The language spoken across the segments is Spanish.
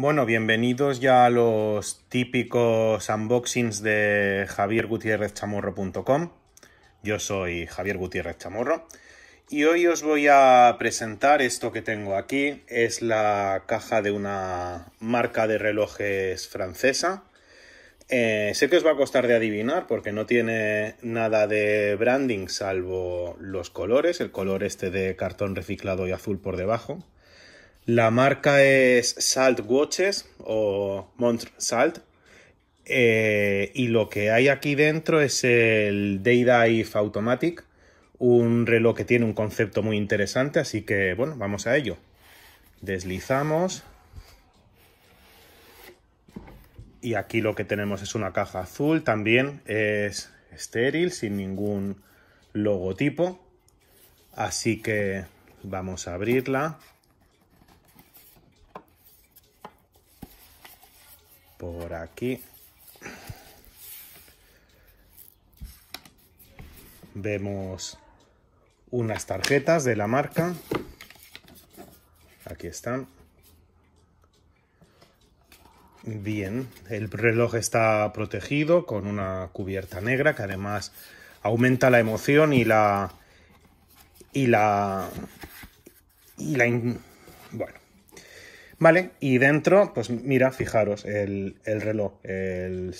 Bueno, bienvenidos ya a los típicos unboxings de javiergutierrezchamorro.com. Yo soy Javier Gutiérrez Chamorro y hoy os voy a presentar esto que tengo aquí. Es la caja de una marca de relojes francesa. Eh, sé que os va a costar de adivinar porque no tiene nada de branding salvo los colores, el color este de cartón reciclado y azul por debajo la marca es Salt Watches o Mont Salt. Eh, y lo que hay aquí dentro es el Day-Dive Automatic, un reloj que tiene un concepto muy interesante, así que bueno, vamos a ello. Deslizamos. Y aquí lo que tenemos es una caja azul, también es estéril, sin ningún logotipo. Así que vamos a abrirla. por aquí. Vemos unas tarjetas de la marca. Aquí están. Bien, el reloj está protegido con una cubierta negra que además aumenta la emoción y la y la y la bueno, Vale, y dentro, pues mira, fijaros, el, reloj, el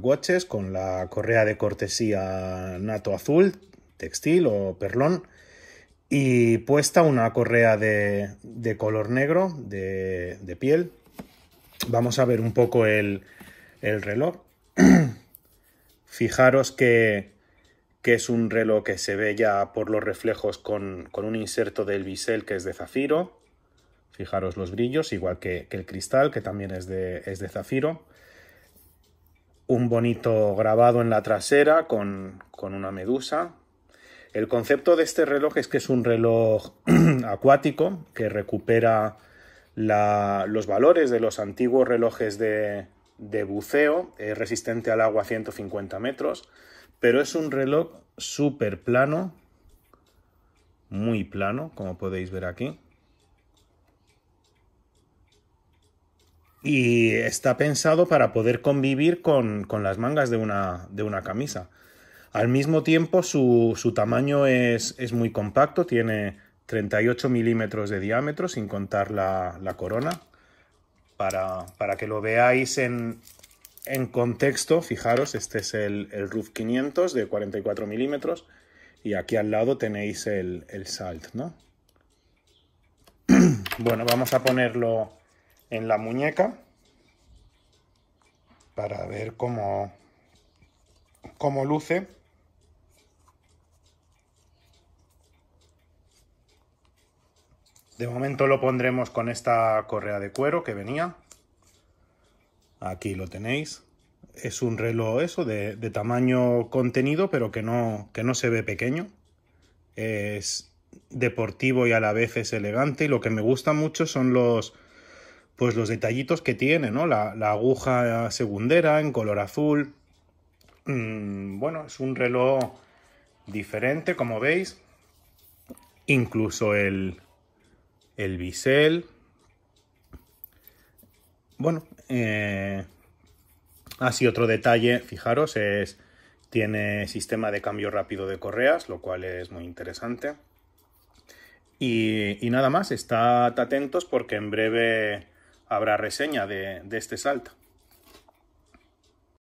Watches con la correa de cortesía nato azul, textil o perlón, y puesta una correa de, color negro, de, piel. Vamos a ver un poco el, reloj. fijaros que, es un reloj que se ve ya por los reflejos con un inserto del bisel que es de zafiro Fijaros los brillos, igual que, el cristal, que también es de, es de, zafiro. Un bonito grabado en la trasera con, con una medusa. El concepto de este reloj es que es un reloj acuático que recupera los valores de los antiguos relojes de, de buceo, es resistente al agua a 150 metros, pero es un reloj súper plano, muy plano, como podéis ver aquí. y está pensado para poder convivir con, las mangas de una, de una, camisa. Al mismo tiempo, su, tamaño es, muy compacto, tiene 38 milímetros de diámetro, sin contar la, corona. Para, que lo veáis en, contexto, fijaros, este es el, el RUF 500 de 44 milímetros y aquí al lado tenéis el, SALT, ¿no? bueno, vamos a ponerlo en la muñeca para ver cómo, cómo luce. De momento lo pondremos con esta correa de cuero que venía. Aquí lo tenéis. Es un reloj eso, de, de tamaño contenido, pero que no, que no se ve pequeño. Es deportivo y a la vez es elegante. Y lo que me gusta mucho son los, pues los detallitos que tiene, ¿no? La, la aguja segundera en color azul. Mm, bueno, es un reloj diferente, como veis. Incluso el, bisel. Bueno, eh, así otro detalle, fijaros, es tiene sistema de cambio rápido de correas, lo cual es muy interesante. Y, y nada más, estad atentos porque en breve habrá reseña de, de este salto.